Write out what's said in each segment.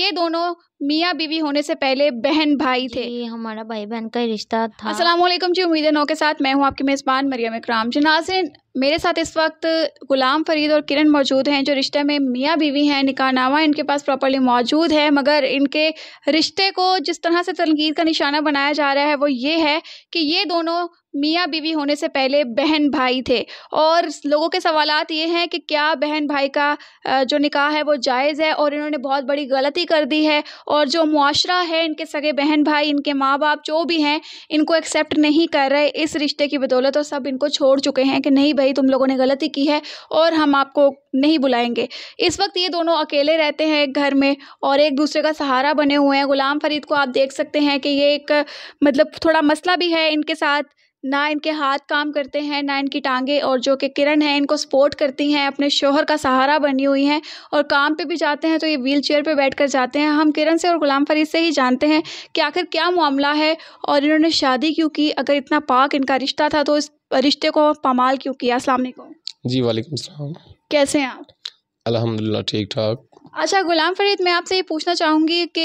ये दोनों मियाँ बीवी होने से पहले बहन भाई थे ये हमारा भाई बहन का रिश्ता था असलम जी उम्मीद नौ के साथ मैं हूँ आपकी मेज़बान मरियम इकराम जी नाजिन मेरे साथ इस वक्त गुलाम फरीद और किरण मौजूद हैं जो रिश्ते में मियाँ बीवी हैं निकाहनामा इनके पास प्रॉपरली मौजूद है मगर इनके रिश्ते को जिस तरह से तनकीद का निशाना बनाया जा रहा है वो ये है कि ये दोनों मियाँ बीवी होने से पहले बहन भाई थे और लोगों के सवाल ये हैं कि क्या बहन भाई का जो निकाह है वो जायज़ है और इन्होंने बहुत बड़ी गलती कर दी है और जो मुआरा है इनके सगे बहन भाई इनके माँ बाप जो भी हैं इनको एक्सेप्ट नहीं कर रहे इस रिश्ते की बदौलत और सब इनको छोड़ चुके हैं कि नहीं भाई तुम लोगों ने गलती की है और हम आपको नहीं बुलाएंगे इस वक्त ये दोनों अकेले रहते हैं घर में और एक दूसरे का सहारा बने हुए हैं ग़ुलाम फरीद को आप देख सकते हैं कि ये एक मतलब थोड़ा मसला भी है इनके साथ ना इनके हाथ काम करते हैं ना इनकी टाँगें और जो कि किरण है इनको सपोर्ट करती हैं अपने शोहर का सहारा बनी हुई हैं और काम पे भी जाते हैं तो ये व्हील चेयर पर बैठ कर जाते हैं हम किरण से और ग़ुलाम फरीद से ही जानते हैं कि आखिर क्या मामला है और इन्होंने शादी क्यों की अगर इतना पाक इनका रिश्ता था तो इस रिश्ते को पमाल क्यों किया असल जी वालेकुम कैसे हैं आप अलहमदिल्ला ठीक ठाक अच्छा ग़ुलाम फरीद मैं आपसे ये पूछना चाहूँगी कि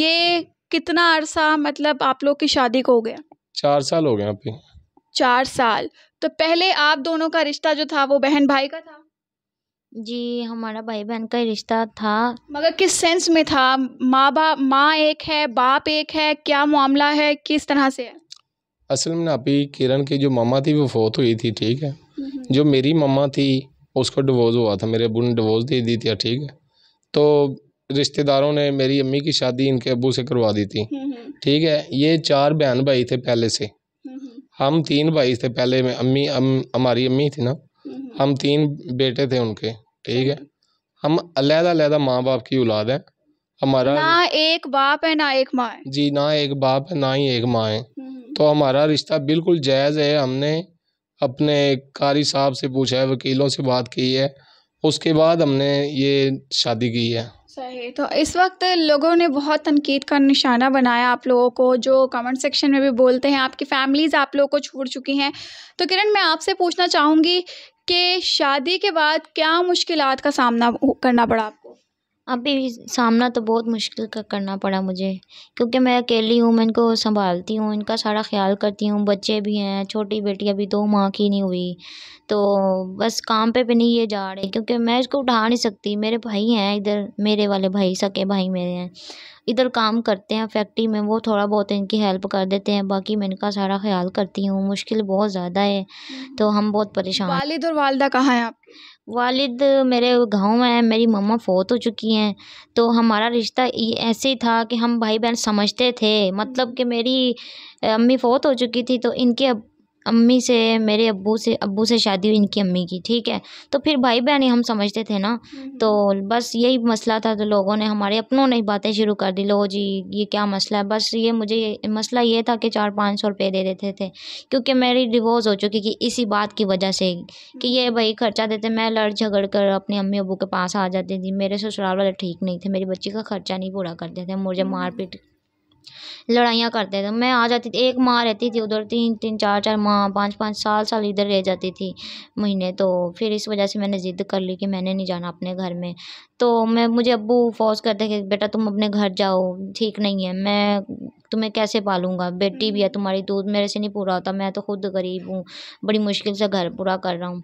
ये कितना अरसा मतलब आप लोग की शादी को हो गया चार साल हो गए आप चार साल तो पहले आप दोनों का रिश्ता जो था वो बहन भाई का था जी हमारा भाई बहन का रिश्ता था मगर किस सेंस में था माँ बाप माँ एक है बाप एक है क्या मामला है किस तरह से है असल में अभी किरण की जो मामा थी वो फोत हुई थी ठीक है जो मेरी मामा थी उसको डिवोर्स हुआ था मेरे अबू ने डिवोर्स दे दी थी ठीक है तो रिश्तेदारों ने मेरी अम्मी की शादी इनके अबू से करवा दी थी ठीक है ये चार बहन भाई थे पहले से हम तीन भाई थे पहले में अम्मी अम, हमारी अम्मी थी ना हम तीन बेटे थे उनके ठीक है हम अलहदा अलहदा माँ बाप की औलाद है हमारा ना एक बाप है ना एक माँ जी ना एक बाप है ना ही एक माँ है तो हमारा रिश्ता बिल्कुल जायज़ है हमने अपने कारी साहब से पूछा है वकीलों से बात की है उसके बाद हमने ये शादी की है सही तो इस वक्त लोगों ने बहुत तनकीद का निशाना बनाया आप लोगों को जो कमेंट सेक्शन में भी बोलते हैं आपकी फैमिलीज़ आप लोगों को छोड़ चुकी हैं तो किरण मैं आपसे पूछना चाहूँगी कि शादी के बाद क्या मुश्किल का सामना करना पड़ा आपको अभी सामना तो बहुत मुश्किल का करना पड़ा मुझे क्योंकि मैं अकेली हूँ मैं इनको संभालती हूँ इनका सारा ख्याल करती हूँ बच्चे भी हैं छोटी बेटी अभी दो माह की नहीं हुई तो बस काम पे भी नहीं ये जा रहे क्योंकि मैं इसको उठा नहीं सकती मेरे भाई हैं इधर मेरे वाले भाई सके भाई मेरे हैं इधर काम करते हैं फैक्ट्री में वो थोड़ा बहुत इनकी हेल्प कर देते हैं बाकी मैं इनका सारा ख्याल करती हूँ मुश्किल बहुत ज़्यादा है हम्म। तो हम बहुत परेशान वालिद और वालदा कहाँ हैं आप वालिद मेरे गांव में है मेरी मम्मा फोत हो चुकी हैं तो हमारा रिश्ता ऐसे ही था कि हम भाई बहन समझते थे मतलब हम्म। कि मेरी अम्मी फोत हो चुकी थी तो इनके अम्मी से मेरे अबू से अबू से शादी हुई इनकी अम्मी की ठीक है तो फिर भाई बहन ही हम समझते थे ना हम्म। तो बस यही मसला था तो लोगों ने हमारे अपनों ने बातें शुरू कर दी लो जी ये क्या मसला है बस ये मुझे ये, मसला ये था कि चार पाँच सौ रुपये दे देते थे क्योंकि मेरी डिवोर्स हो चुकी थी इसी बात की वजह से कि ये हम्म। भाई खर्चा देते मैं लड़ झगड़ कर अपने अम्मी अबू के पास आ जाती थी मेरे ससुराल वाले ठीक नहीं थे मेरी बच्ची का खर्चा नहीं पूरा करते थे मुझे हम्म। मारपीट लड़ाइयाँ करते थे मैं आ जाती थी एक माँ रहती थी उधर तीन तीन चार चार माँ पाँच पाँच साल साल इधर रह जाती थी महीने तो फिर इस वजह से मैंने ज़िद्द कर ली कि मैंने नहीं जाना अपने घर में तो मैं मुझे अबू फोर्स करते कि बेटा तुम अपने घर जाओ ठीक नहीं है मैं तुम्हें कैसे पालूंगा बेटी भी है हम्म। तुम्हारी दूध मेरे से नहीं पूरा होता मैं तो खुद गरीब हूँ बड़ी मुश्किल से घर पूरा कर रहा हूँ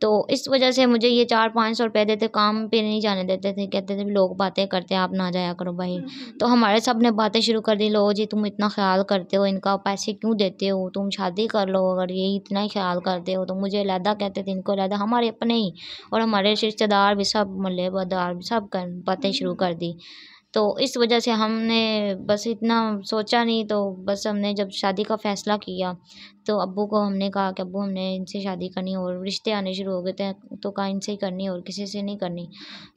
तो इस वजह से मुझे ये चार पाँच सौ रुपये देते काम पे नहीं जाने देते थे कहते थे लोग बातें करते हैं आप ना जाया करो भाई हम्म, हम्म। तो हमारे सब ने बातें शुरू कर दी लो जी तुम इतना ख्याल करते हो इनका पैसे क्यों देते हो तुम शादी कर लो अगर ये इतना ही ख्याल करते हो तो मुझे अलहदा कहते थे इनको अलहदा हमारे अपने ही और हमारे रिश्तेदार भी सब मल्लेदार भी सब बातें शुरू हम्म। कर दी तो इस वजह से हमने बस इतना सोचा नहीं तो बस हमने जब शादी का फ़ैसला किया तो अबू को हमने कहा कि अबू हमने इनसे शादी करनी और रिश्ते आने शुरू हो गए थे तो कहा इनसे ही करनी और किसी से नहीं करनी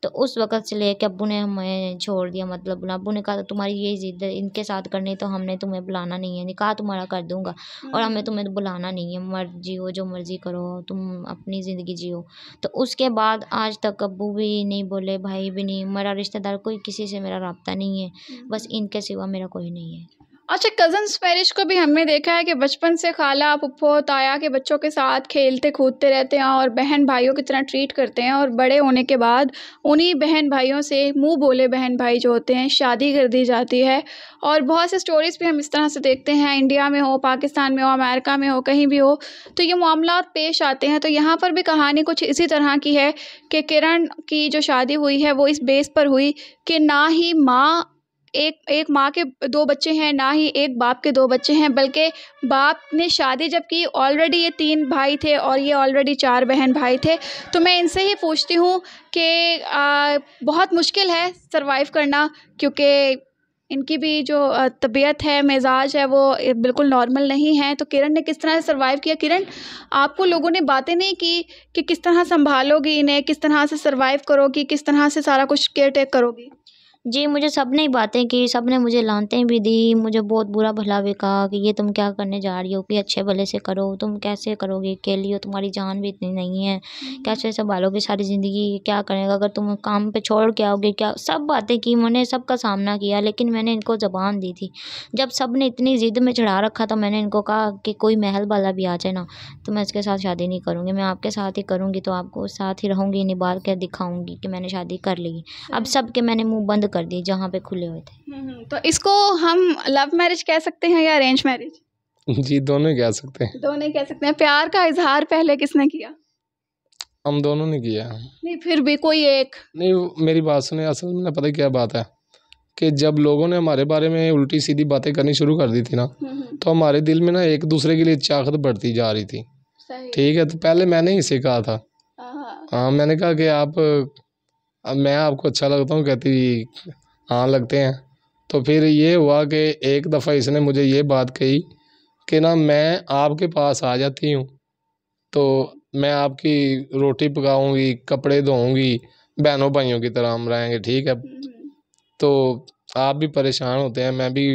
तो उस वक़्त से ले कि अबू ने हमें छोड़ दिया मतलब अबू ने कहा तो तुम्हारी ये ज़िद इनके साथ करनी तो हमने तुम्हें बुलाना नहीं है कहा तुम्हारा कर दूँगा और हमें हम्म। तुम्हें बुलाना नहीं है मर्जी हो जो मर्ज़ी करो तुम अपनी ज़िंदगी जियो तो उसके बाद आज तक अबू भी नहीं बोले भाई भी नहीं मेरा रिश्तेदार कोई किसी से मेरा रबता नहीं है बस हम्म। इनके सिवा मेरा कोई नहीं है अच्छा कज़न्स मैरिज को भी हमने देखा है कि बचपन से खाला पुप्पो ताया के बच्चों के साथ खेलते कूदते रहते हैं और बहन भाइयों की तरह ट्रीट करते हैं और बड़े होने के बाद उन्हीं बहन भाइयों से मुंह बोले बहन भाई जो होते हैं शादी कर दी जाती है और बहुत से स्टोरीज़ भी हम इस तरह से देखते हैं इंडिया में हो पाकिस्तान में हो अमेरिका में हो कहीं भी हो तो ये मामला पेश आते हैं तो यहाँ पर भी कहानी कुछ इसी तरह की है कि किरण की जो शादी हुई है वो इस बेस पर हुई कि ना ही माँ एक एक माँ के दो बच्चे हैं ना ही एक बाप के दो बच्चे हैं बल्कि बाप ने शादी जब की ऑलरेडी ये तीन भाई थे और ये ऑलरेडी चार बहन भाई थे तो मैं इनसे ही पूछती हूँ कि बहुत मुश्किल है सर्वाइव करना क्योंकि इनकी भी जो तबीयत है मिजाज है वो बिल्कुल नॉर्मल नहीं है तो किरण ने किस तरह से सर्वाइव किया किरण आपको लोगों ने बातें नहीं की कि किस तरह संभालोगी इन्हें किस तरह से सर्वाइव करोगी किस तरह से सारा कुछ केयर टेक करोगी जी मुझे सब ने बातें की सब ने मुझे लानते भी दी मुझे बहुत बुरा भला भी कहा कि ये तुम क्या करने जा रही हो कि अच्छे भले से करो तुम कैसे करोगे अकेली हो तुम्हारी जान भी इतनी नहीं है हम्म। कैसे संभालोगे सारी ज़िंदगी क्या करेगा अगर तुम काम पे छोड़ के आओगे क्या सब बातें की मैंने सबका सामना किया लेकिन मैंने इनको ज़बान दी थी जब सब ने इतनी ज़िद्द में चढ़ा रखा तो मैंने इनको कहा कि कोई महल वाला भी आ जाए ना तो मैं इसके साथ शादी नहीं करूँगी मैं आपके साथ ही करूँगी तो आपको साथ ही रहूँगी निभा कर दिखाऊँगी कि मैंने शादी कर ली अब सब के मैंने मुँह बंद कर दिए जहाँ पे खुले हुए थे हम्म, हम्म, तो इसको हम लव मैरिज कह सकते हैं या अरेंज मैरिज जी दोनों कह सकते हैं दोनों कह सकते हैं प्यार का इजहार पहले किसने किया हम दोनों ने किया नहीं फिर भी कोई एक नहीं मेरी बात सुने असल में पता क्या बात है कि जब लोगों ने हमारे बारे में उल्टी सीधी बातें करनी शुरू कर दी थी ना हम्म, तो हमारे दिल में ना एक दूसरे के लिए चाहत बढ़ती जा रही थी ठीक है तो पहले मैंने ही इसे कहा था हाँ, हाँ।, हाँ मैंने कहा कि आप अब मैं आपको अच्छा लगता हूँ कहती हाँ लगते हैं तो फिर ये हुआ कि एक दफ़ा इसने मुझे ये बात कही कि ना मैं आपके पास आ जाती हूँ तो मैं आपकी रोटी पकाऊंगी कपड़े धोऊँगी बहनों भाइयों की तरह हम रहेंगे ठीक है तो आप भी परेशान होते हैं मैं भी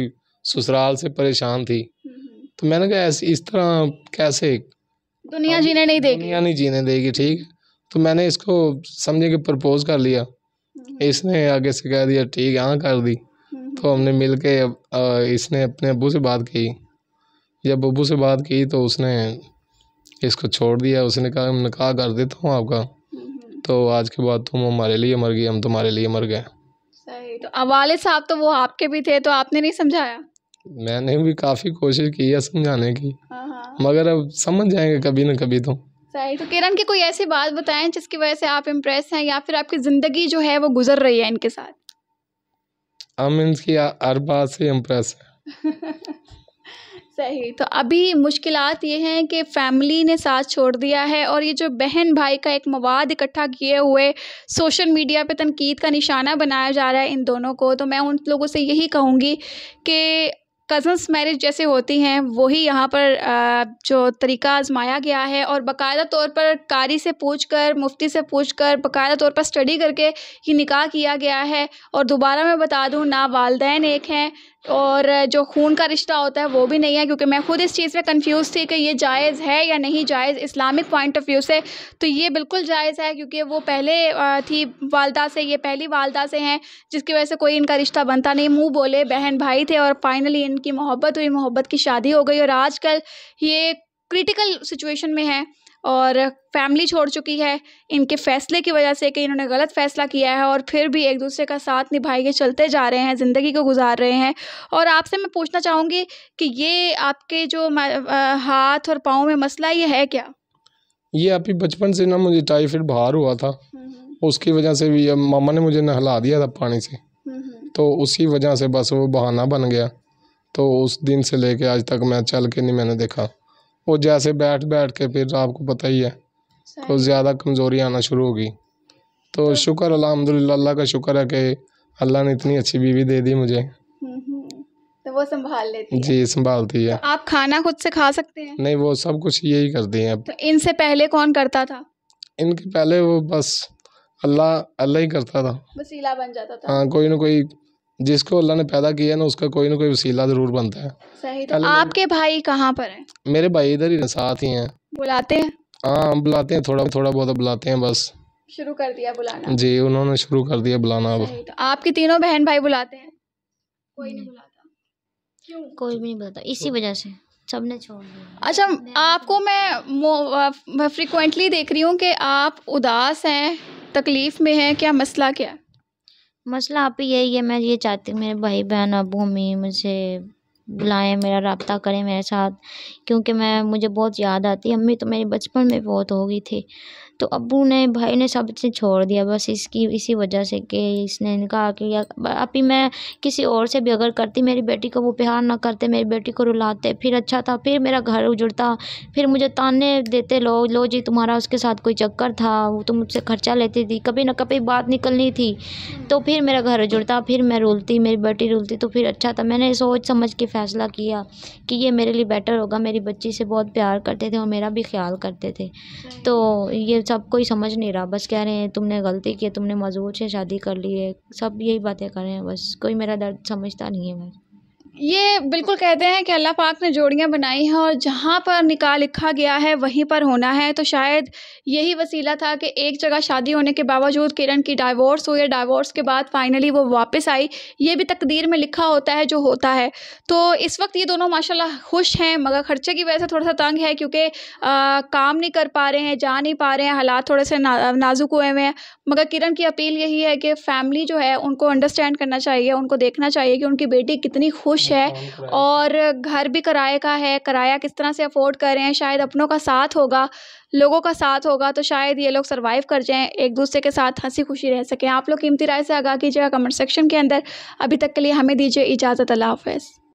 ससुराल से परेशान थी हम्म। तो मैंने कहा ऐसी इस तरह कैसे दुनिया जीने नहीं देगी दुनिया नहीं जीने देगी ठीक है तो मैंने इसको समझे कि प्रपोज़ कर लिया हम्म। इसने आगे से कह दिया ठीक हाँ कर दी हम्म। तो हमने मिल के इसने अपने अबू से बात की जब अबू से बात की तो उसने इसको छोड़ दिया उसने कहा मैं निकाह कर देता हूँ आपका हम्म। तो आज के बाद तुम हमारे लिए मर गई हम तुम्हारे लिए मर गए तो वाले साहब तो वो आपके भी थे तो आपने नहीं समझाया मैंने भी काफ़ी कोशिश की है समझाने की हाँ, हाँ। मगर अब समझ जाएंगे कभी ना कभी तो सही तो किरण की कोई ऐसी बात बताएं जिसकी वजह से आप इम्प्रेस हैं या फिर आपकी ज़िंदगी जो है वो गुजर रही है इनके साथ हम इनकी हर बात से इम्प्रेस हैं सही तो अभी मुश्किल ये हैं कि फैमिली ने साथ छोड़ दिया है और ये जो बहन भाई का एक मवाद इकट्ठा किए हुए सोशल मीडिया पे तनकीद का निशाना बनाया जा रहा है इन दोनों को तो मैं उन लोगों से यही कहूँगी कि कज़न्स मैरिज जैसे होती हैं वही यहाँ पर जो तरीका आजमाया गया है और बाकायदा तौर पर कारी से पूछ कर मुफ्ती से पूछ कर बाकायदा तौर पर स्टडी करके ही निकाह किया गया है और दोबारा मैं बता दूँ ना वालदेन एक हैं और जो खून का रिश्ता होता है वो भी नहीं है क्योंकि मैं ख़ुद इस चीज़ में कंफ्यूज थी कि ये जायज़ है या नहीं जायज़ इस्लामिक पॉइंट ऑफ व्यू से तो ये बिल्कुल जायज़ है क्योंकि वो पहले थी वालदा से ये पहली वालदा से हैं जिसकी वजह से कोई इनका रिश्ता बनता नहीं मुँह बोले बहन भाई थे और फाइनली इनकी मोहब्बत हुई मोहब्बत की शादी हो गई और आजकल ये क्रिटिकल सिचुएशन में है और फैमिली छोड़ चुकी है इनके फ़ैसले की वजह से कि इन्होंने गलत फ़ैसला किया है और फिर भी एक दूसरे का साथ निभाए के चलते जा रहे हैं ज़िंदगी को गुजार रहे हैं और आपसे मैं पूछना चाहूँगी कि ये आपके जो हाथ और पाँव में मसला ये है क्या ये अभी बचपन से ना मुझे टाइफाइड बाहर हुआ था हम्म, हम्म। उसकी वजह से भी मामा ने मुझे नहला दिया था पानी से हम्म, तो उसी वजह से बस वो बहाना बन गया तो उस दिन से लेके आज तक मैं चल के नहीं मैंने देखा वो जैसे बैठ बैठ के फिर आपको पता ही है तो ज़्यादा कमज़ोरी आना शुरू होगी तो, तो शुक्र अलहमदिल्ला अल्लाह का शुक्र है कि अल्लाह ने इतनी अच्छी बीवी दे दी मुझे हम्म, हम्म। तो वो संभाल लेती है जी संभालती है तो आप खाना खुद से खा सकते हैं नहीं वो सब कुछ यही करती हैं तो इनसे पहले कौन करता था इनके पहले वो बस अल्लाह अल्लाह ही करता था वसीला बन जाता था हाँ कोई ना कोई जिसको अल्लाह ने पैदा किया ना उसका कोई ना कोई वसीला ज़रूर बनता है सही तो आपके भाई कहाँ पर है मेरे भाई इधर ही साथ ही हैं बुलाते हैं हाँ बुलाते हैं थोड़ा थोड़ा बहुत बुलाते हैं बस शुरू कर दिया बुलाना जी उन्होंने शुरू कर दिया बुलाना अब तो तीनों बहन भाई बुलाते हैं कोई नहीं बुलाता क्यों कोई भी नहीं बुलाता इसी तो- वजह से सबने छोड़ दिया अच्छा आपको मैं फ्रिक्वेंटली देख रही हूँ कि आप उदास हैं तकलीफ़ में हैं क्या मसला क्या मसला आप ही यही है मैं ये चाहती हूँ मेरे भाई बहन अबू हमें मुझे बुलाएँ मेरा रबता करें मेरे साथ क्योंकि मैं मुझे बहुत याद आती है अम्मी तो मेरी बचपन में बहुत हो गई थी तो अबू ने भाई ने सब से छोड़ दिया बस इसकी इसी वजह से कि इसने कहा किया अभी मैं किसी और से भी अगर करती मेरी बेटी को वो प्यार ना करते मेरी बेटी को रुलाते फिर अच्छा था फिर मेरा घर उजड़ता फिर मुझे ताने देते लो लो जी तुम्हारा उसके साथ कोई चक्कर था वो तो मुझसे खर्चा लेती थी कभी ना कभी बात निकलनी थी तो फिर मेरा घर उजड़ता फिर मैं रुलती मेरी बेटी रुलती तो फिर अच्छा था मैंने सोच समझ के फ़ैसला किया कि ये मेरे लिए बेटर होगा मेरी बच्ची से बहुत प्यार करते थे और मेरा भी ख्याल करते थे तो ये सब कोई समझ नहीं रहा बस कह रहे हैं तुमने गलती की है तुमने मजबूर से शादी कर ली है सब यही बातें कर रहे हैं बस कोई मेरा दर्द समझता नहीं है बस ये बिल्कुल कहते हैं कि अल्लाह पाक ने जोड़ियाँ बनाई हैं और जहाँ पर निकाह लिखा गया है वहीं पर होना है तो शायद यही वसीला था कि एक जगह शादी होने के बावजूद किरण की डाइवोर्स हुई डाइवोर्स के बाद फाइनली वो वापस आई ये भी तकदीर में लिखा होता है जो होता है तो इस वक्त ये दोनों माशाल्लाह खुश हैं मगर ख़र्चे की वजह से थोड़ा सा तंग है क्योंकि काम नहीं कर पा रहे हैं जा नहीं पा रहे हैं हालात थोड़े से ना, नाजुक हुए हुए हैं मगर किरण की अपील यही है कि फ़ैमिली जो है उनको अंडरस्टैंड करना चाहिए उनको देखना चाहिए कि उनकी बेटी कितनी खुश है हाँ, और घर भी किराए का है किराया किस तरह से अफोर्ड कर रहे हैं शायद अपनों का साथ होगा लोगों का साथ होगा तो शायद ये लोग सर्वाइव कर जाएं एक दूसरे के साथ हंसी खुशी रह सकें आप लोग कीमती राय से आगाह कीजिएगा कमेंट सेक्शन के अंदर अभी तक के लिए हमें दीजिए इजाज़त अल्लाह हाफ